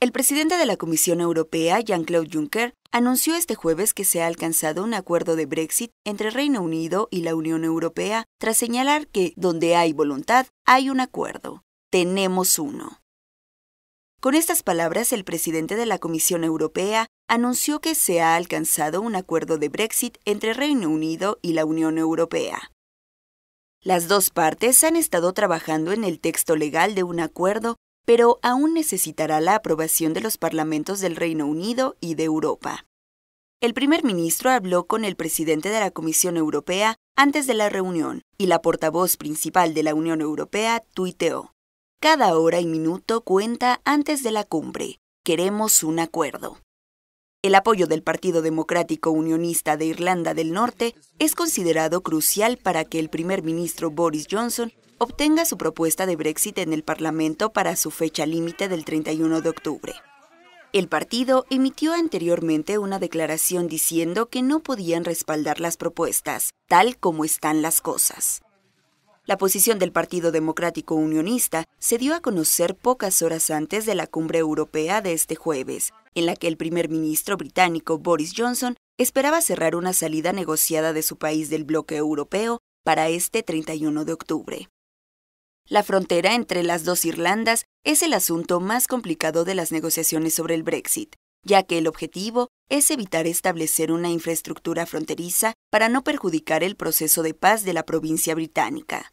El presidente de la Comisión Europea, Jean-Claude Juncker, anunció este jueves que se ha alcanzado un acuerdo de Brexit entre Reino Unido y la Unión Europea, tras señalar que donde hay voluntad, hay un acuerdo. Tenemos uno. Con estas palabras, el presidente de la Comisión Europea anunció que se ha alcanzado un acuerdo de Brexit entre Reino Unido y la Unión Europea. Las dos partes han estado trabajando en el texto legal de un acuerdo pero aún necesitará la aprobación de los parlamentos del Reino Unido y de Europa. El primer ministro habló con el presidente de la Comisión Europea antes de la reunión y la portavoz principal de la Unión Europea tuiteó. Cada hora y minuto cuenta antes de la cumbre. Queremos un acuerdo. El apoyo del Partido Democrático Unionista de Irlanda del Norte es considerado crucial para que el primer ministro Boris Johnson obtenga su propuesta de Brexit en el Parlamento para su fecha límite del 31 de octubre. El partido emitió anteriormente una declaración diciendo que no podían respaldar las propuestas, tal como están las cosas. La posición del Partido Democrático Unionista se dio a conocer pocas horas antes de la cumbre europea de este jueves, en la que el primer ministro británico Boris Johnson esperaba cerrar una salida negociada de su país del bloque europeo para este 31 de octubre. La frontera entre las dos Irlandas es el asunto más complicado de las negociaciones sobre el Brexit, ya que el objetivo es evitar establecer una infraestructura fronteriza para no perjudicar el proceso de paz de la provincia británica.